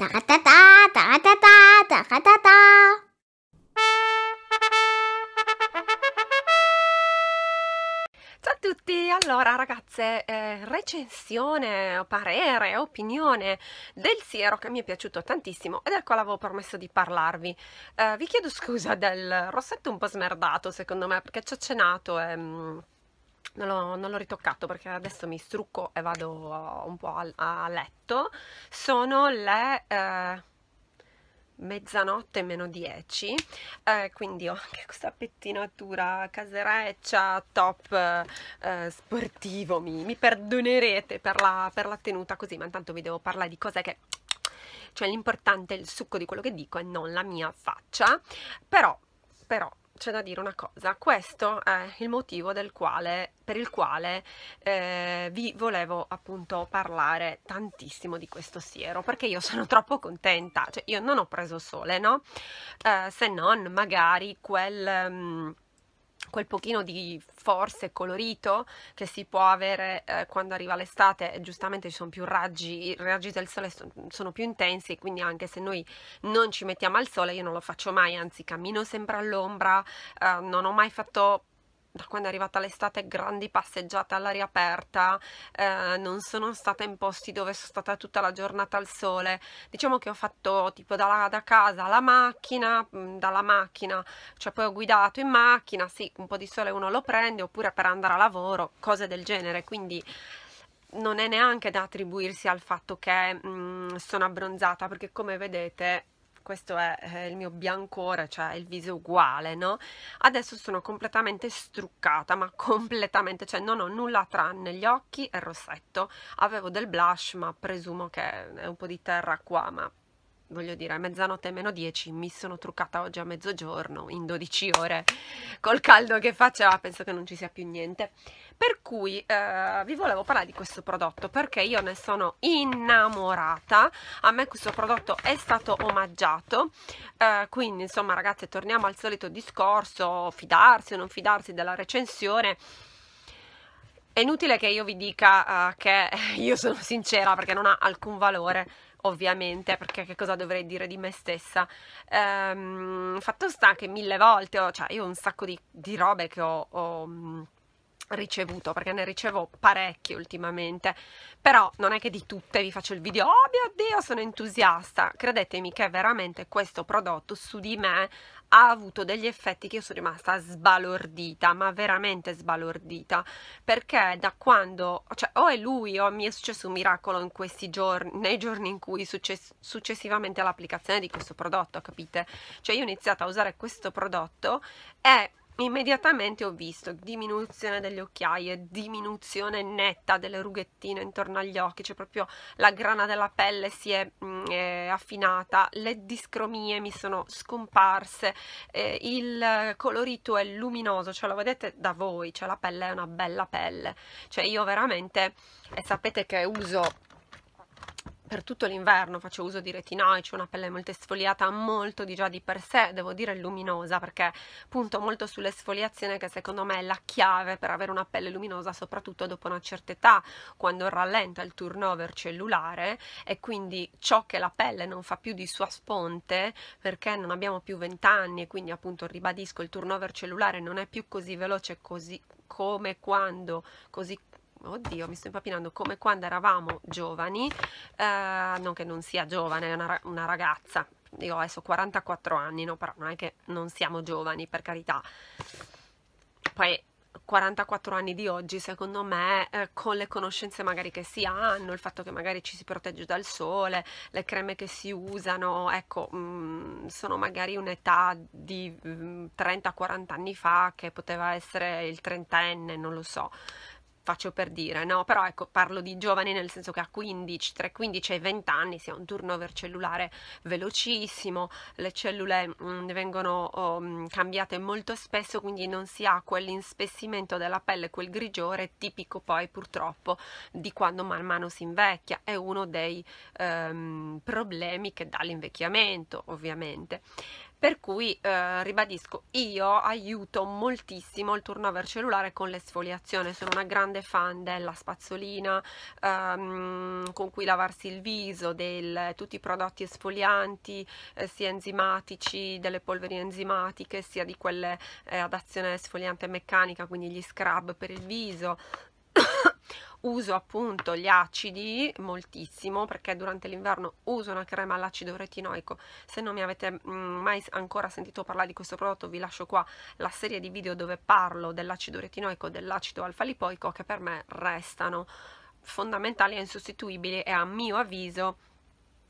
Taratata, Ciao a tutti, allora ragazze, eh, recensione, parere, opinione del siero che mi è piaciuto tantissimo ed ecco l'avevo promesso di parlarvi. Eh, vi chiedo scusa del rossetto un po' smerdato secondo me perché ci ho cenato e... Ehm, non l'ho, non l'ho ritoccato perché adesso mi strucco e vado un po' a, a letto, sono le... Eh, mezzanotte meno 10 eh, quindi ho anche questa pettinatura casereccia top eh, sportivo mi, mi perdonerete per la, per la, tenuta così ma intanto vi devo parlare di cose che cioè l'importante è il succo di quello che dico e non la mia faccia però però c'è da dire una cosa, questo è il motivo del quale, per il quale eh, vi volevo appunto parlare tantissimo di questo siero, perché io sono troppo contenta, cioè io non ho preso sole, no? Eh, se non magari quel... Um, quel pochino di forza e colorito che si può avere eh, quando arriva l'estate giustamente ci sono più raggi, i raggi del sole sono, sono più intensi quindi anche se noi non ci mettiamo al sole io non lo faccio mai, anzi cammino sempre all'ombra, eh, non ho mai fatto da quando è arrivata l'estate grandi passeggiate all'aria aperta, eh, non sono stata in posti dove sono stata tutta la giornata al sole, diciamo che ho fatto tipo dalla, da casa alla macchina, mm, dalla macchina, cioè poi ho guidato in macchina, sì un po' di sole uno lo prende oppure per andare a lavoro, cose del genere, quindi non è neanche da attribuirsi al fatto che mh, mm, sono abbronzata perché come vedete questo è eh, il mio biancore, cioè il viso uguale, no? Adesso sono completamente struccata, ma completamente, cioè non ho nulla tranne gli occhi e il rossetto. Avevo del blush, ma presumo che è un po' di terra qua, ma voglio dire, a mezzanotte meno 10 mi sono truccata oggi a mezzogiorno in 12 ore col caldo che faceva, penso che non ci sia più niente. Per cui eh, vi volevo parlare di questo prodotto perché io ne sono innamorata, a me questo prodotto è stato omaggiato, eh, quindi insomma ragazze torniamo al solito discorso, fidarsi o non fidarsi della recensione, è inutile che io vi dica uh, che io sono sincera perché non ha alcun valore ovviamente, perché che cosa dovrei dire di me stessa? Ehm, fatto sta che mille volte, ho, cioè io ho un sacco di, di robe che ho, ho mm, ricevuto perché ne ricevo parecchie ultimamente però non è che di tutte vi faccio il video oh mio dio sono entusiasta credetemi che veramente questo prodotto su di me ha avuto degli effetti che io sono rimasta sbalordita, ma veramente sbalordita, perché da quando, cioè o è lui o mi è successo un miracolo in questi giorni, nei giorni in cui success successivamente all'applicazione di questo prodotto, capite? Cioè io ho iniziato a usare questo prodotto e immediatamente ho visto diminuzione delle occhiaie, diminuzione netta delle rughettine intorno agli occhi, cioè proprio la grana della pelle si è, mh, mm, affinata, le discromie mi sono scomparse, eh, il colorito è luminoso, cioè lo vedete da voi, cioè la pelle è una bella pelle, cioè io veramente, eh, sapete che uso per tutto l'inverno faccio uso di retinoici, una pelle molto esfoliata, molto di già di per sé, devo dire luminosa, perché punto molto sull'esfoliazione che secondo me è la chiave per avere una pelle luminosa, soprattutto dopo una certa età, quando rallenta il turnover cellulare e quindi ciò che la pelle non fa più di sua sponte, perché non abbiamo più 20 anni e quindi appunto ribadisco il turnover cellulare non è più così veloce così come quando, così oddio mi sto impapinando come quando eravamo giovani eh, non che non sia giovane è una, una, ragazza io adesso ho 44 anni no però non è che non siamo giovani per carità poi 44 anni di oggi secondo me eh, con le conoscenze magari che si hanno il fatto che magari ci si protegge dal sole le creme che si usano ecco mh, mm, sono magari un'età di 30-40 mm, anni fa che poteva essere il trentenne non lo so faccio per dire, no? Però ecco, parlo di giovani nel senso che a 15, tra 15 e 20 anni si ha un turnover cellulare velocissimo, le cellule mh, mm, vengono oh, mm, cambiate molto spesso, quindi non si ha quell'inspessimento della pelle, quel grigiore tipico poi purtroppo di quando man mano si invecchia, è uno dei ehm, problemi che dà l'invecchiamento ovviamente per cui eh, ribadisco io aiuto moltissimo il turnover cellulare con l'esfoliazione sono una grande fan della spazzolina ehm, con cui lavarsi il viso del tutti i prodotti esfolianti eh, sia enzimatici delle polveri enzimatiche sia di quelle eh, ad azione esfoliante meccanica quindi gli scrub per il viso uso appunto gli acidi moltissimo perché durante l'inverno uso una crema all'acido retinoico se non mi avete mm, mai ancora sentito parlare di questo prodotto vi lascio qua la serie di video dove parlo dell'acido retinoico e dell'acido alfa lipoico che per me restano fondamentali e insostituibili e a mio avviso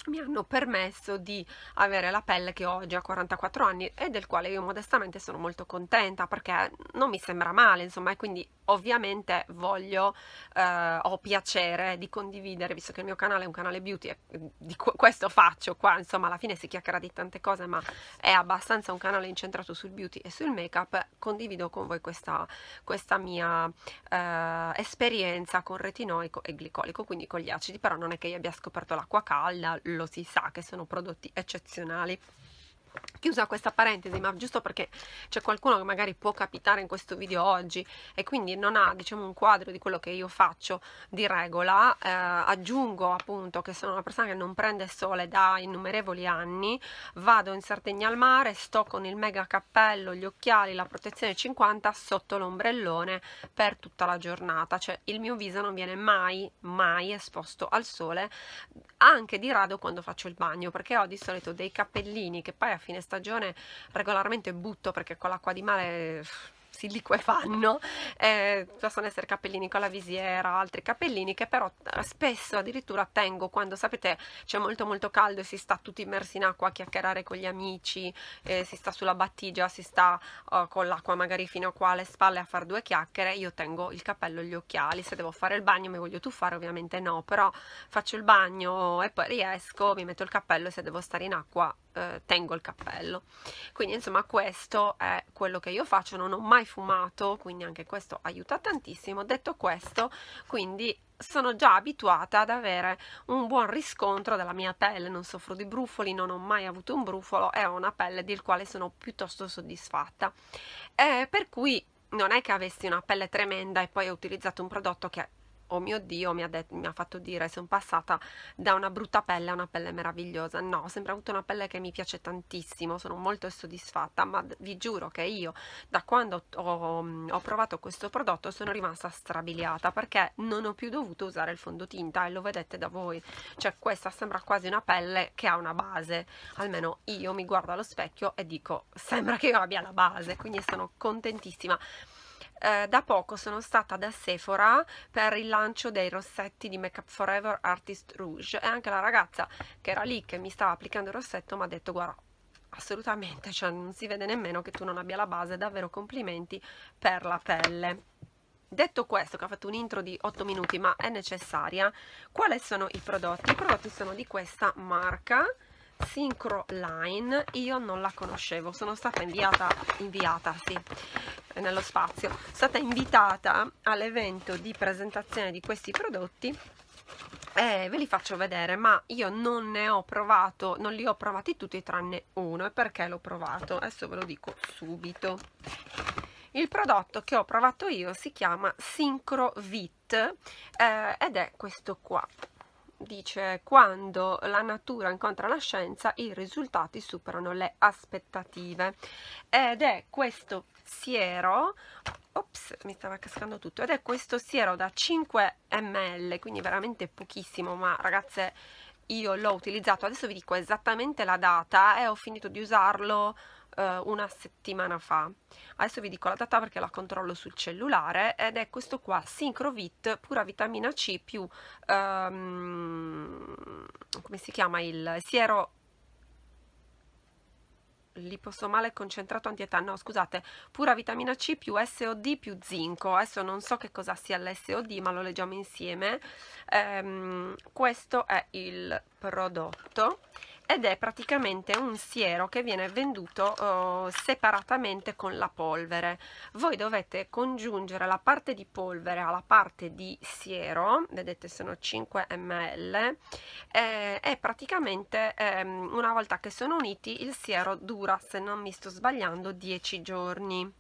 mi hanno permesso di avere la pelle che ho oggi a 44 anni e del quale io modestamente sono molto contenta perché non mi sembra male insomma e quindi ovviamente voglio eh, ho piacere di condividere visto che il mio canale è un canale beauty e mm, di questo faccio qua insomma alla fine si chiacchiera di tante cose ma è abbastanza un canale incentrato sul beauty e sul make up condivido con voi questa, questa mia eh, esperienza con retinoico e glicolico quindi con gli acidi però non è che io abbia scoperto l'acqua calda lo si sa che sono prodotti eccezionali Chiusa questa parentesi, ma giusto perché c'è qualcuno che magari può capitare in questo video oggi e quindi non ha diciamo, un quadro di quello che io faccio di regola, eh, aggiungo appunto che sono una persona che non prende sole da innumerevoli anni, vado in Sardegna al mare, sto con il mega cappello, gli occhiali, la protezione 50 sotto l'ombrellone per tutta la giornata, cioè il mio viso non viene mai, mai esposto al sole, anche di rado quando faccio il bagno, perché ho di solito dei cappellini che poi a fine stagione regolarmente butto perché con l'acqua di mare si liquefanno, eh, possono essere capellini con la visiera, altri capellini che però eh, spesso addirittura tengo quando sapete c'è molto molto caldo e si sta tutti immersi in acqua a chiacchierare con gli amici, eh, si sta sulla battigia, si sta oh, con l'acqua magari fino a qua alle spalle a fare due chiacchiere, io tengo il cappello e gli occhiali, se devo fare il bagno mi voglio tuffare ovviamente no, però faccio il bagno e poi riesco, mi metto il cappello e se devo stare in acqua eh, tengo il cappello quindi insomma questo è quello che io faccio non ho mai fumato quindi anche questo aiuta tantissimo detto questo quindi sono già abituata ad avere un buon riscontro della mia pelle, non soffro di brufoli, non ho mai avuto un brufolo e ho una pelle del quale sono piuttosto soddisfatta. Eh, per cui non è che avessi una pelle tremenda e poi ho utilizzato un prodotto che oh mio Dio, mi ha, detto, mi ha fatto dire, sono passata da una brutta pelle a una pelle meravigliosa. No, ho sempre avuto una pelle che mi piace tantissimo, sono molto soddisfatta, ma vi giuro che io da quando ho, mm, ho provato questo prodotto sono rimasta strabiliata perché non ho più dovuto usare il fondotinta e lo vedete da voi. Cioè questa sembra quasi una pelle che ha una base, almeno io mi guardo allo specchio e dico sembra che io abbia la base, quindi sono contentissima eh, da poco sono stata da Sephora per il lancio dei rossetti di Make Up Forever Artist Rouge e anche la ragazza che era lì che mi stava applicando il rossetto mi ha detto guarda assolutamente, cioè non si vede nemmeno che tu non abbia la base, davvero complimenti per la pelle. Detto questo, che ho fatto un intro di 8 minuti ma è necessaria, quali sono i prodotti? I prodotti sono di questa marca, Synchro Line io non la conoscevo sono stata inviata inviata sì nello spazio sono stata invitata all'evento di presentazione di questi prodotti e ve li faccio vedere ma io non ne ho provato non li ho provati tutti tranne uno e perché l'ho provato adesso ve lo dico subito il prodotto che ho provato io si chiama Synchro Vit eh, ed è questo qua dice quando la natura incontra la scienza i risultati superano le aspettative ed è questo siero ops mi stava cascando tutto ed è questo siero da 5 ml quindi veramente pochissimo ma ragazze io l'ho utilizzato adesso vi dico esattamente la data e eh, ho finito di usarlo eh, una settimana fa. Adesso vi dico la data perché la controllo sul cellulare ed è questo qua, Syncrovit, pura vitamina C più, ehm, come si chiama, il siero liposomale concentrato antietà, no scusate, pura vitamina C più SOD più zinco, adesso non so che cosa sia l'SOD ma lo leggiamo insieme, ehm, questo è il prodotto ed è praticamente un siero che viene venduto eh, separatamente con la polvere voi dovete congiungere la parte di polvere alla parte di siero vedete sono 5 ml eh, e praticamente ehm, una volta che sono uniti il siero dura se non mi sto sbagliando 10 giorni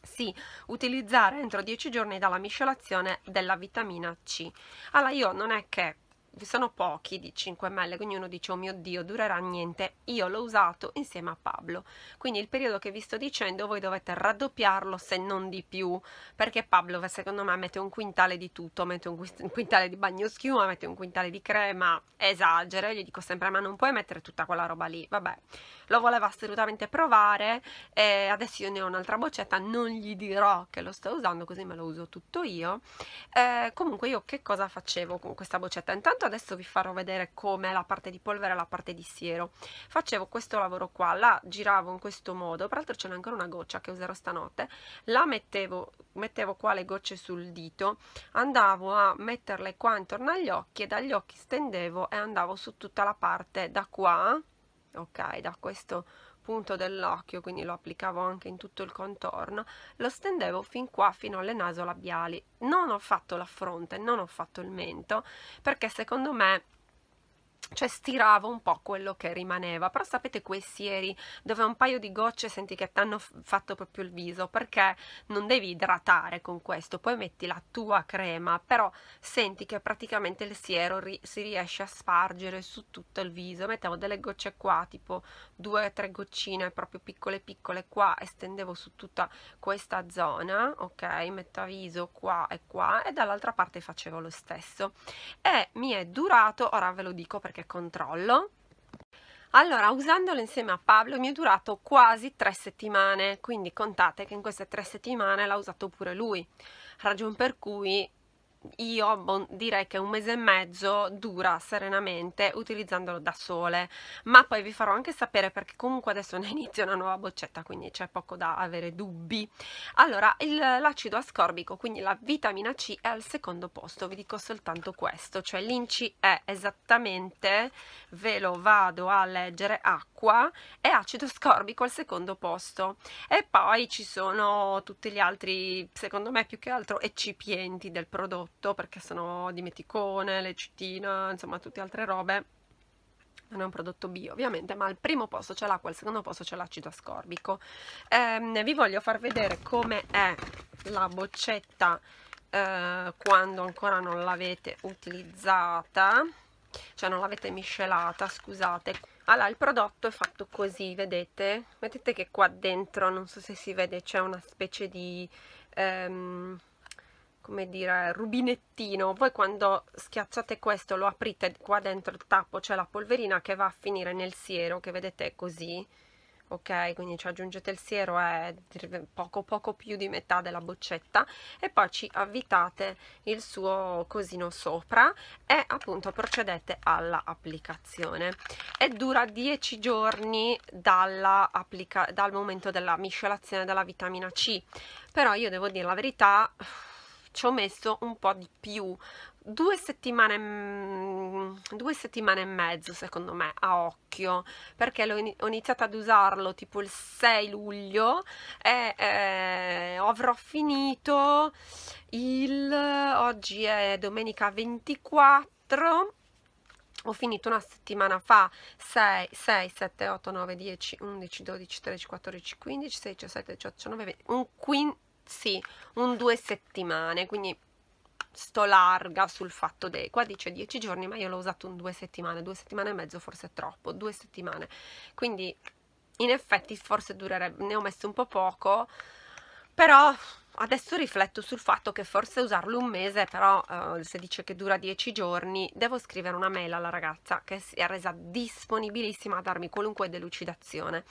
sì, utilizzare entro 10 giorni dalla miscelazione della vitamina C. Allora io non è che vi sono pochi di 5 ml, quindi uno dice oh mio dio durerà niente, io l'ho usato insieme a Pablo, quindi il periodo che vi sto dicendo voi dovete raddoppiarlo se non di più, perché Pablo secondo me mette un quintale di tutto, mette un quintale di bagnoschiuma, mette un quintale di crema, esagera, gli dico sempre ma non puoi mettere tutta quella roba lì, vabbè, lo voleva assolutamente provare, eh, adesso io ne ho un'altra boccetta, non gli dirò che lo sto usando così me lo uso tutto io, eh, comunque io che cosa facevo con questa boccetta? Intanto punto adesso vi farò vedere come la parte di polvere e la parte di siero facevo questo lavoro qua la giravo in questo modo peraltro ce n'è ancora una goccia che userò stanotte la mettevo mettevo qua le gocce sul dito andavo a metterle qua intorno agli occhi e dagli occhi stendevo e andavo su tutta la parte da qua ok da questo punto dell'occhio, quindi lo applicavo anche in tutto il contorno, lo stendevo fin qua, fino alle naso labiali. Non ho fatto la fronte, non ho fatto il mento, perché secondo me cioè stiravo un po' quello che rimaneva però sapete quei sieri dove un paio di gocce senti che ti hanno fatto proprio il viso perché non devi idratare con questo poi metti la tua crema però senti che praticamente il siero ri si riesce a spargere su tutto il viso mettevo delle gocce qua tipo due o tre goccine proprio piccole piccole qua estendevo su tutta questa zona ok metaviso qua e qua e dall'altra parte facevo lo stesso e mi è durato ora ve lo dico perché perché controllo. Allora, usandolo insieme a Pablo mi è durato quasi tre settimane, quindi contate che in queste tre settimane l'ha usato pure lui, ragion per cui io boh, direi che un mese e mezzo dura serenamente utilizzandolo da sole ma poi vi farò anche sapere perché comunque adesso ne inizia una nuova boccetta quindi c'è poco da avere dubbi allora l'acido ascorbico quindi la vitamina C è al secondo posto vi dico soltanto questo cioè l'inci è esattamente ve lo vado a leggere acqua e acido ascorbico al secondo posto e poi ci sono tutti gli altri secondo me più che altro eccipienti del prodotto tutto perché sono dimeticone, lecitina, insomma tutte altre robe. Non è un prodotto bio ovviamente, ma al primo posto c'è l'acqua, al secondo posto c'è l'acido ascorbico. Ehm, vi voglio far vedere come è la boccetta eh, quando ancora non l'avete utilizzata, cioè non l'avete miscelata, scusate. Allora, il prodotto è fatto così, vedete? Vedete che qua dentro, non so se si vede, c'è una specie di... Ehm, come dire, rubinettino. Voi quando schiacciate questo, lo aprite, qua dentro il tappo c'è la polverina che va a finire nel siero, che vedete così, ok? Quindi ci aggiungete il siero, è poco poco più di metà della boccetta, e poi ci avvitate il suo cosino sopra e appunto procedete all'applicazione. E dura 10 giorni dalla dal momento della miscelazione della vitamina C, però io devo dire la verità ci ho messo un po' di più due settimane, mm, due settimane e mezzo secondo me a occhio perché ho iniziato ad usarlo tipo il 6 luglio e eh, avrò finito il oggi è domenica 24 ho finito una settimana fa 6, 6, 7, 8, 9, 10, 11, 12, 13, 14, 15, 16, 17, 18, 19, 20, un quinto sì, un due settimane, quindi sto larga sul fatto dei, qua dice dieci giorni, ma io l'ho usato un due settimane, due settimane e mezzo forse è troppo, due settimane, quindi in effetti forse durerebbe, ne ho messo un po' poco, però adesso rifletto sul fatto che forse usarlo un mese, però eh, se dice che dura dieci giorni, devo scrivere una mail alla ragazza che si è resa disponibilissima a darmi qualunque delucidazione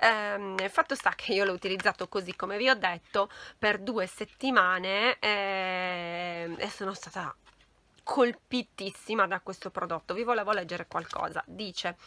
ehm, fatto sta che io l'ho utilizzato così come vi ho detto per due settimane eh, e sono stata colpitissima da questo prodotto vi volevo leggere qualcosa dice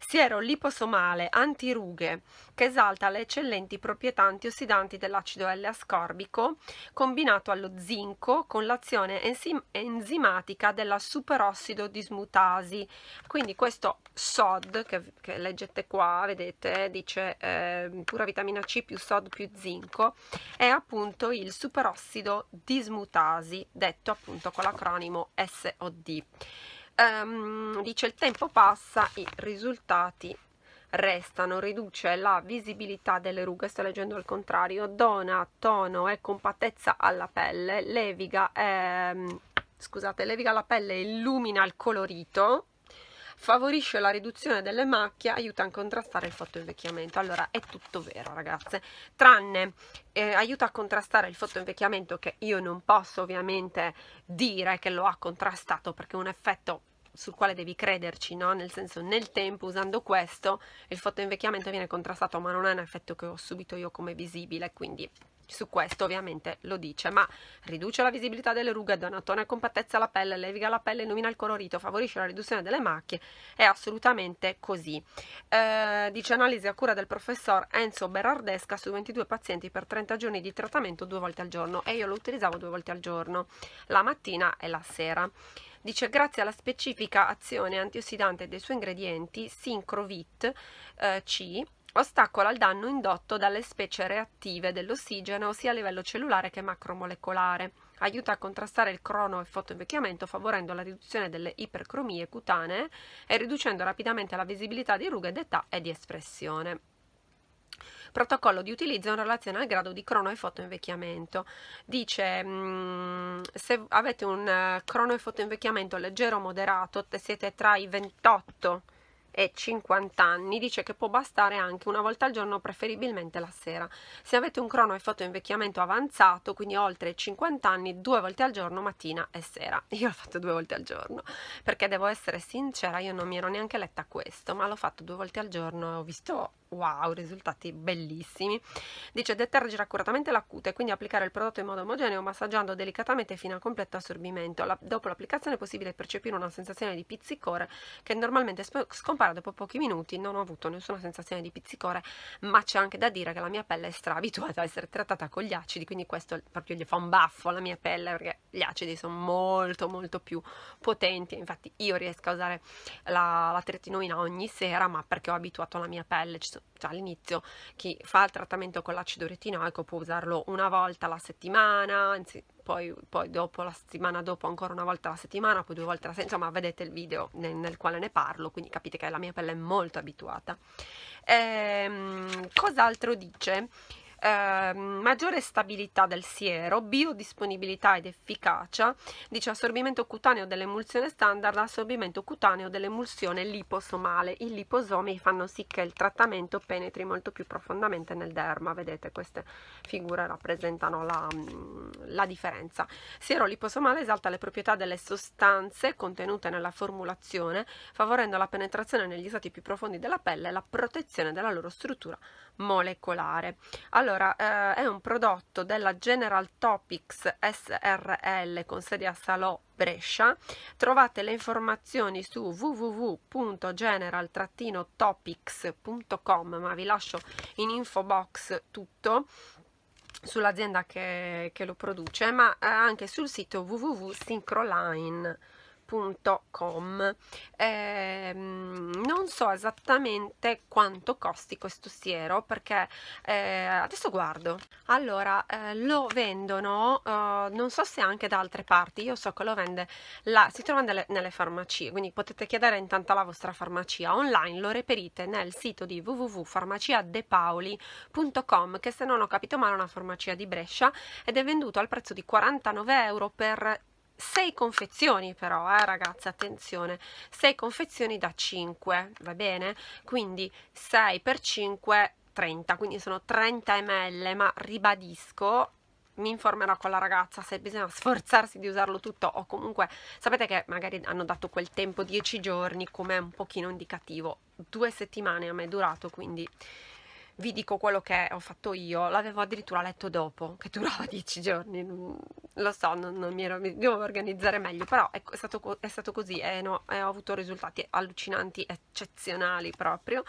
siero liposomale antirughe che esalta le eccellenti proprietà antiossidanti dell'acido L ascorbico combinato allo zinco con l'azione enzim enzimatica della superossido dismutasi quindi questo SOD che, che leggete qua vedete dice eh, pura vitamina C più SOD più zinco è appunto il superossido dismutasi detto appunto con l'acronimo S SOD. Um, ehm, dice il tempo passa, i risultati restano, riduce la visibilità delle rughe, sto leggendo al contrario, dona tono e compattezza alla pelle, leviga, ehm, scusate, leviga la pelle e illumina il colorito, favorisce la riduzione delle macchie, aiuta a contrastare il fotoinvecchiamento. Allora è tutto vero ragazze, tranne eh, aiuta a contrastare il fotoinvecchiamento che io non posso ovviamente dire che lo ha contrastato perché è un effetto sul quale devi crederci, no? nel senso nel tempo usando questo il fotoinvecchiamento viene contrastato ma non è un effetto che ho subito io come visibile, quindi su questo ovviamente lo dice, ma riduce la visibilità delle rughe, dona tono e compattezza alla pelle, leviga la pelle, illumina il colorito, favorisce la riduzione delle macchie, è assolutamente così. Eh, dice analisi a cura del professor Enzo Berardesca su 22 pazienti per 30 giorni di trattamento due volte al giorno e io lo utilizzavo due volte al giorno, la mattina e la sera. Dice grazie alla specifica azione antiossidante dei suoi ingredienti, Syncrovit eh, C, ostacola il danno indotto dalle specie reattive dell'ossigeno sia a livello cellulare che macromolecolare, aiuta a contrastare il crono e fotoinvecchiamento favorendo la riduzione delle ipercromie cutanee e riducendo rapidamente la visibilità di rughe d'età e di espressione. Protocollo di utilizzo in relazione al grado di crono e fotoinvecchiamento. Dice mm, se avete un eh, crono e fotoinvecchiamento leggero o moderato, siete tra i 28 e 50 anni dice che può bastare anche una volta al giorno, preferibilmente la sera. Se avete un crono e foto invecchiamento avanzato, quindi oltre 50 anni, due volte al giorno, mattina e sera. Io l'ho fatto due volte al giorno perché devo essere sincera, io non mi ero neanche letta questo, ma l'ho fatto due volte al giorno e ho visto wow risultati bellissimi dice detergere accuratamente la cute quindi applicare il prodotto in modo omogeneo massaggiando delicatamente fino al completo assorbimento la, dopo l'applicazione è possibile percepire una sensazione di pizzicore che normalmente scompare dopo pochi minuti non ho avuto nessuna sensazione di pizzicore ma c'è anche da dire che la mia pelle è straabituata a essere trattata con gli acidi quindi questo proprio gli fa un baffo alla mia pelle perché gli acidi sono molto molto più potenti infatti io riesco a usare la, la tretinoina ogni sera ma perché ho abituato la mia pelle ci sono già all'inizio, chi fa il trattamento con l'acido retinoico può usarlo una volta alla settimana, anzi poi, poi, dopo la settimana dopo ancora una volta alla settimana, poi due volte alla settimana, insomma vedete il video nel, nel quale ne parlo, quindi capite che la mia pelle è molto abituata. Ehm, cos'altro dice? Ehm, maggiore stabilità del siero, biodisponibilità ed efficacia, dice assorbimento cutaneo dell'emulsione standard, assorbimento cutaneo dell'emulsione liposomale. I liposomi fanno sì che il trattamento penetri molto più profondamente nel derma, vedete queste figure rappresentano la, mm, la differenza. Siero liposomale esalta le proprietà delle sostanze contenute nella formulazione, favorendo la penetrazione negli stati più profondi della pelle e la protezione della loro struttura molecolare. Allora, allora, eh, è un prodotto della General Topics SRL con sede a Salò, Brescia. Trovate le informazioni su www.general-topics.com, ma vi lascio in info box tutto sull'azienda che, che, lo produce, ma eh, anche sul sito www.syncroline.com www.amazon.com eh, non so esattamente quanto costi questo siero perché eh, adesso guardo allora eh, lo vendono eh, non so se anche da altre parti io so che lo vende la, si trova nelle, nelle, farmacie quindi potete chiedere intanto alla vostra farmacia online lo reperite nel sito di www.farmaciadepaoli.com che se non ho capito male è una farmacia di Brescia ed è venduto al prezzo di 49 euro per 6 confezioni però eh ragazze attenzione 6 confezioni da 5 va bene quindi 6 per 5 30 quindi sono 30 ml ma ribadisco mi informerò con la ragazza se bisogna sforzarsi di usarlo tutto o comunque sapete che magari hanno dato quel tempo 10 giorni come un pochino indicativo due settimane a me è durato quindi vi dico quello che ho fatto io, l'avevo addirittura letto dopo, che durava dieci giorni, lo so, non, non mi ero, mi devo organizzare meglio, però è, ecco, è, stato, è stato, così e, no, ho avuto risultati allucinanti, eccezionali proprio,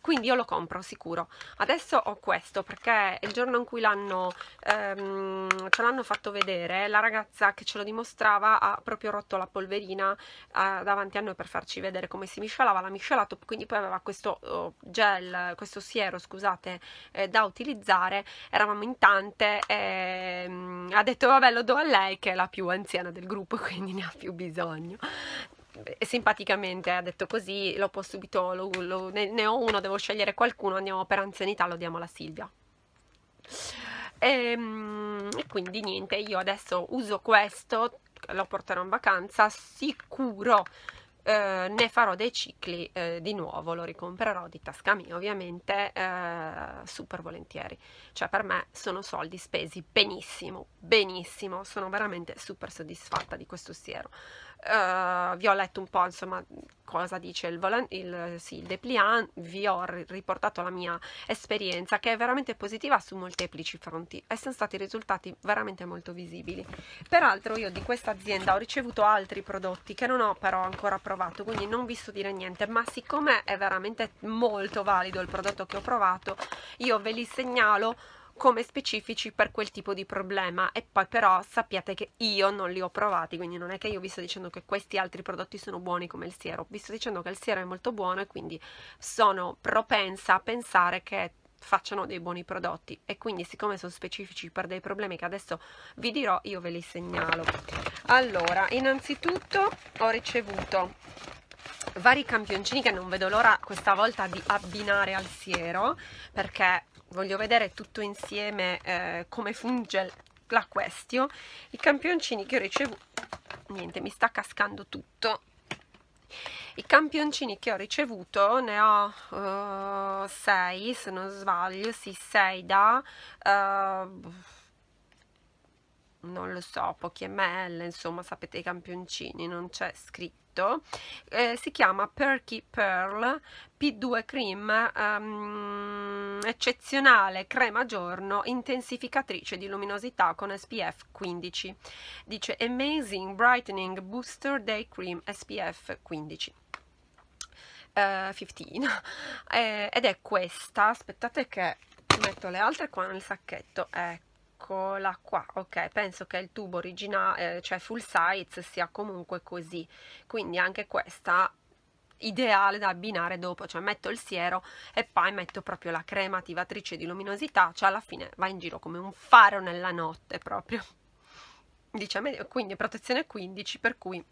quindi io lo compro sicuro. Adesso ho questo perché il giorno in cui l'hanno, ehm, ce l'hanno fatto vedere, la ragazza che ce lo dimostrava ha proprio rotto la polverina eh, davanti a noi per farci vedere come si miscelava, l'ha miscelato, quindi poi aveva questo oh, gel, questo siero, scusate, scusate, eh, da utilizzare, eravamo in tante e mh, mm, ha detto vabbè lo do a lei che è la più anziana del gruppo quindi ne ha più bisogno E simpaticamente ha detto così, lo può subito, lo, lo, ne, ne, ho uno, devo scegliere qualcuno, andiamo per anzianità, lo diamo alla Silvia. E, ehm, e quindi niente, io adesso uso questo, lo porterò in vacanza, sicuro eh, ne farò dei cicli eh, di nuovo, lo ricomprerò di tasca mia ovviamente eh, super volentieri, cioè per me sono soldi spesi benissimo, benissimo, sono veramente super soddisfatta di questo siero. Uh, vi ho letto un po' insomma cosa dice il, volan- il, sì, il dépliant, vi ho riportato la mia esperienza che è veramente positiva su molteplici fronti e sono stati risultati veramente molto visibili. Peraltro io di questa azienda ho ricevuto altri prodotti che non ho però ancora provato, quindi non vi so dire niente, ma siccome è veramente molto valido il prodotto che ho provato, io ve li segnalo come specifici per quel tipo di problema e poi però sappiate che io non li ho provati, quindi non è che io vi sto dicendo che questi altri prodotti sono buoni come il siero, vi sto dicendo che il siero è molto buono e quindi sono propensa a pensare che facciano dei buoni prodotti e quindi siccome sono specifici per dei problemi che adesso vi dirò io ve li segnalo allora innanzitutto ho ricevuto vari campioncini che non vedo l'ora questa volta di abbinare al siero perché voglio vedere tutto insieme eh, come funge la questio i campioncini che ho ricevuto niente mi sta cascando tutto i campioncini che ho ricevuto ne ho 6 uh, eh, se non sbaglio sì 6 da uh, non lo so, pochi ml, insomma sapete i campioncini, non c'è scritto, eh, si chiama Perky Pearl P2 Cream um, eccezionale crema giorno intensificatrice di luminosità con SPF 15, dice Amazing Brightening Booster Day Cream SPF 15. 15 ed è questa aspettate che metto le altre qua nel sacchetto ecco eccola qua ok penso che il tubo originale eh, cioè full size sia comunque così quindi anche questa ideale da abbinare dopo, cioè metto il siero e poi metto proprio la crema attivatrice di luminosità, cioè alla fine va in giro come un faro nella notte proprio. Diciamo, quindi protezione 15 per cui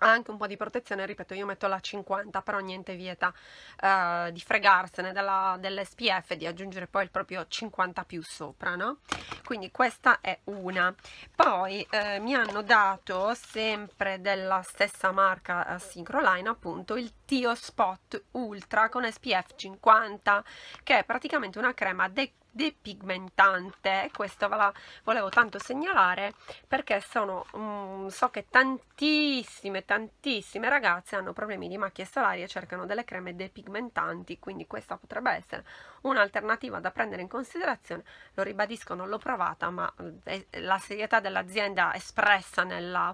anche un po' di protezione, ripeto io metto la 50 però niente vieta eh, di fregarsene della, dell'SPF di aggiungere poi il proprio 50 più sopra no? quindi questa è una poi eh, mi hanno dato sempre della stessa marca eh, Syncroline appunto il Tio Spot Ultra con SPF 50 che è praticamente una crema de depigmentante questo ve la volevo tanto segnalare perché sono um, so che tantissime tantissime ragazze hanno problemi di macchie solari e cercano delle creme depigmentanti quindi questa potrebbe essere un'alternativa da prendere in considerazione, lo ribadisco non l'ho provata, ma eh, la serietà dell'azienda espressa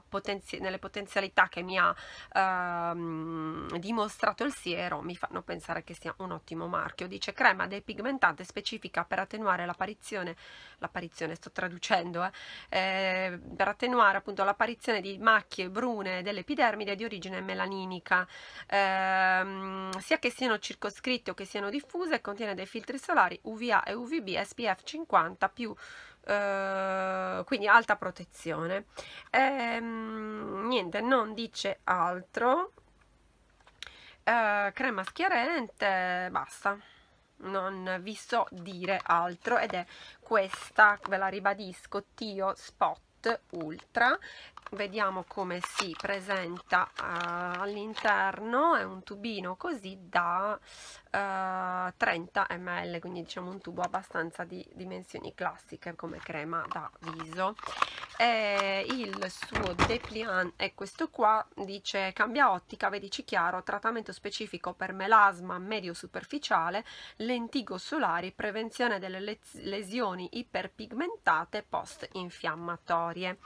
potenzi nelle potenzialità che mi ha ehm, dimostrato il siero mi fanno pensare che sia un ottimo marchio. Dice crema depigmentante specifica per attenuare l'apparizione, l'apparizione sto traducendo, eh, eh, per attenuare appunto l'apparizione di macchie brune dell'epidermide di origine melaninica, eh, sia che siano circoscritte o che siano diffuse, contiene dei filtri filtri solari UVA e UVB SPF 50 più eh, quindi alta protezione ehm, niente non dice altro eh, crema schiarente basta non vi so dire altro ed è questa ve la ribadisco Tio Spot Ultra vediamo come si presenta uh, all'interno è un tubino così da uh, eh, 30 ml quindi diciamo un tubo abbastanza di dimensioni classiche come crema da viso e il suo dépliant è questo qua dice cambia ottica vedici chiaro trattamento specifico per melasma medio superficiale lentigo solari prevenzione delle lesioni iperpigmentate post infiammatorie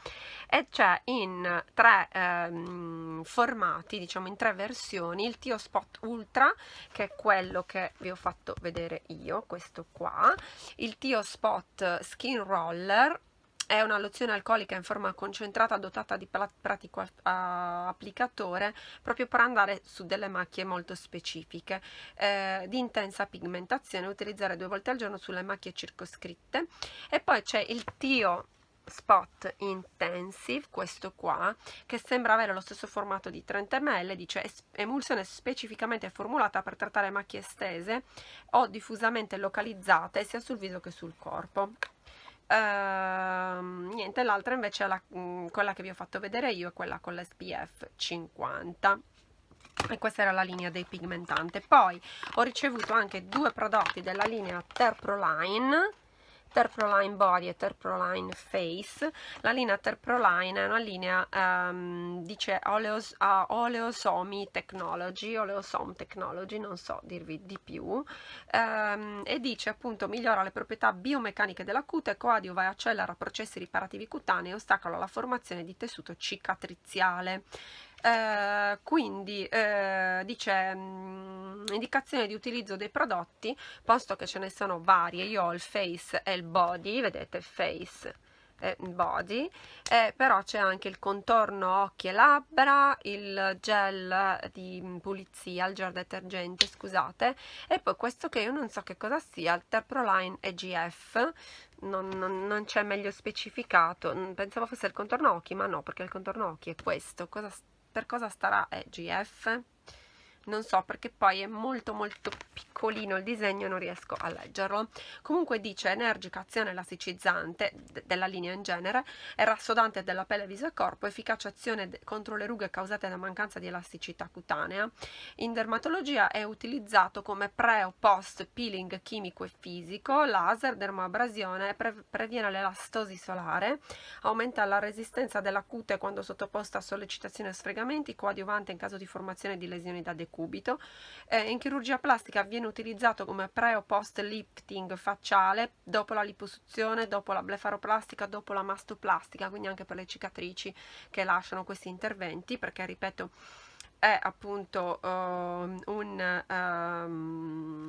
e c'è in in tre ehm, formati, diciamo in tre versioni, il Tio Spot Ultra, che è quello che vi ho fatto vedere io, questo qua, il Tio Spot Skin Roller, è una lozione alcolica in forma concentrata dotata di pratico applicatore proprio per andare su delle macchie molto specifiche eh, di intensa pigmentazione, utilizzare due volte al giorno sulle macchie circoscritte e poi c'è il Tio Spot Intensive, questo qua, che sembra avere lo stesso formato di 30 ml, dice emulsione specificamente formulata per trattare macchie estese o diffusamente localizzate sia sul viso che sul corpo. Ehm, niente, l'altra invece è la, mm, quella che vi ho fatto vedere io, è quella con l'SPF 50 e questa era la linea dei pigmentanti poi ho ricevuto anche due prodotti della linea Terproline Terproline Body e Terproline Face. La linea Terproline è una linea, um, dice oleos, uh, Oleosomi Technology, Oleosom Technology, non so dirvi di più, um, e dice appunto migliora le proprietà biomeccaniche della cute, coadiuva e accelera processi riparativi cutanei e ostacola la formazione di tessuto cicatriziale. Eh, quindi eh, dice mh, mm, indicazione di utilizzo dei prodotti, posto che ce ne sono varie, io ho il face e il body, vedete face e body, eh, però c'è anche il contorno occhi e labbra, il gel di pulizia, il gel detergente, scusate, e poi questo che io non so che cosa sia, il Terproline EGF, non, non, non c'è meglio specificato, mm, pensavo fosse il contorno occhi, ma no, perché il contorno occhi è questo, cosa sta? per cosa starà GF? non so perché poi è molto molto piccolino il disegno non riesco a leggerlo comunque dice energica azione elasticizzante della linea in genere è rassodante della pelle viso e corpo efficace azione contro le rughe causate da mancanza di elasticità cutanea in dermatologia è utilizzato come pre o post peeling chimico e fisico laser dermoabrasione pre previene l'elastosi solare aumenta la resistenza della cute quando sottoposta a sollecitazioni e sfregamenti coadiuvante in caso di formazione di lesioni da decurre cubito. Eh, in chirurgia plastica viene utilizzato come pre o post lifting facciale dopo la liposuzione, dopo la blefaroplastica, dopo la mastoplastica, quindi anche per le cicatrici che lasciano questi interventi, perché ripeto è appunto uh, un... Um,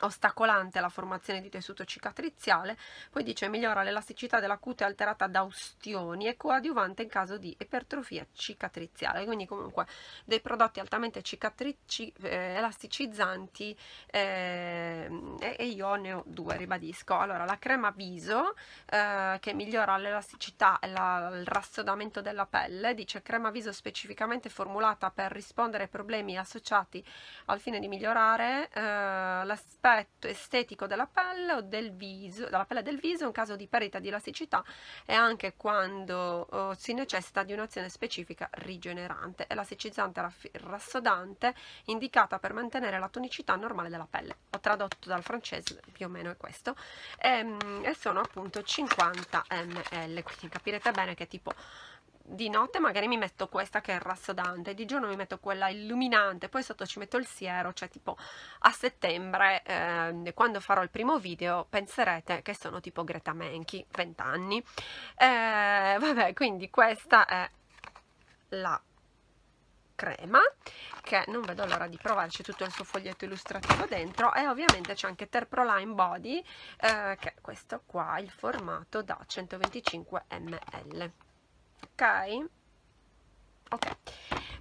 ostacolante la formazione di tessuto cicatriziale, poi dice migliora l'elasticità della cute alterata da ustioni e coadiuvante in caso di ipertrofia cicatriziale, quindi comunque dei prodotti altamente cicatrici, eh, elasticizzanti eh, e, io ne ho due, ribadisco. Allora la crema viso eh, che migliora l'elasticità e la, il rassodamento della pelle, dice crema viso specificamente formulata per rispondere ai problemi associati al fine di migliorare eh, la aspetto estetico della pelle o del viso, della pelle del viso in caso di perdita di elasticità e anche quando oh, si necessita di un'azione specifica rigenerante, elasticizzante, rassodante, indicata per mantenere la tonicità normale della pelle. Ho tradotto dal francese, più o meno è questo, e, ehm, e sono appunto 50 ml, quindi capirete bene che tipo di notte magari mi metto questa che è rassodante, di giorno mi metto quella illuminante, poi sotto ci metto il siero, cioè tipo a settembre eh, quando farò il primo video penserete che sono tipo Greta Menchi, 20 anni. Eh, vabbè, quindi questa è la crema che non vedo l'ora di provarci tutto il suo foglietto illustrativo dentro e ovviamente c'è anche Terproline Body eh, che è questo qua il formato da 125 ml ok ok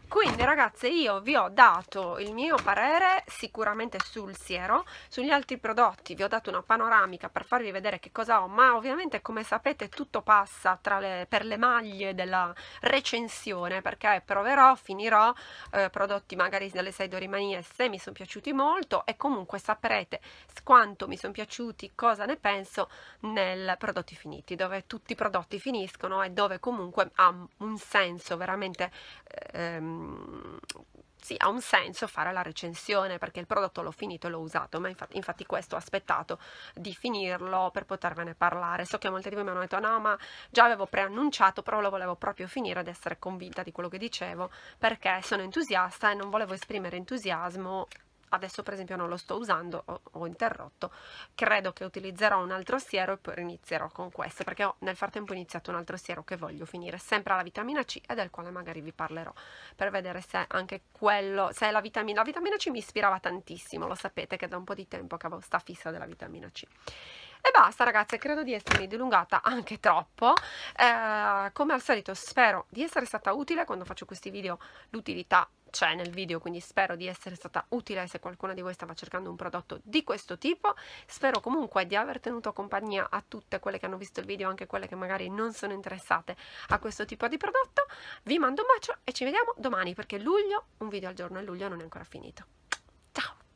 quindi ragazze io vi ho dato il mio parere sicuramente sul siero sugli altri prodotti vi ho dato una panoramica per farvi vedere che cosa ho ma ovviamente come sapete tutto passa le, per le maglie della recensione perché proverò, finirò eh, prodotti magari dalle 6 Dorimanie se mi sono piaciuti molto e comunque saprete quanto mi sono piaciuti cosa ne penso nel prodotti finiti dove tutti i prodotti finiscono e dove comunque ha un senso veramente eh, ehm, Mm, sì, ha un senso fare la recensione perché il prodotto l'ho finito e l'ho usato, ma infatti, infatti, questo ho aspettato di finirlo per potervene parlare. So che molti di voi mi hanno detto no, ma già avevo preannunciato, però lo volevo proprio finire ad essere convinta di quello che dicevo perché sono entusiasta e non volevo esprimere entusiasmo adesso per esempio non lo sto usando ho, ho interrotto credo che utilizzerò un altro siero e poi inizierò con questo perché ho nel frattempo iniziato un altro siero che voglio finire sempre alla vitamina C e del quale magari vi parlerò per vedere se anche quello se la vitamina la vitamina C mi ispirava tantissimo lo sapete che da un po' di tempo che avevo sta fissa della vitamina C e basta ragazze credo di essermi dilungata anche troppo eh, come al solito spero di essere stata utile quando faccio questi video l'utilità c'è nel video quindi spero di essere stata utile se qualcuna di voi stava cercando un prodotto di questo tipo spero comunque di aver tenuto compagnia a tutte quelle che hanno visto il video anche quelle che magari non sono interessate a questo tipo di prodotto vi mando un bacio e ci vediamo domani perché luglio un video al giorno e luglio non è ancora finito ciao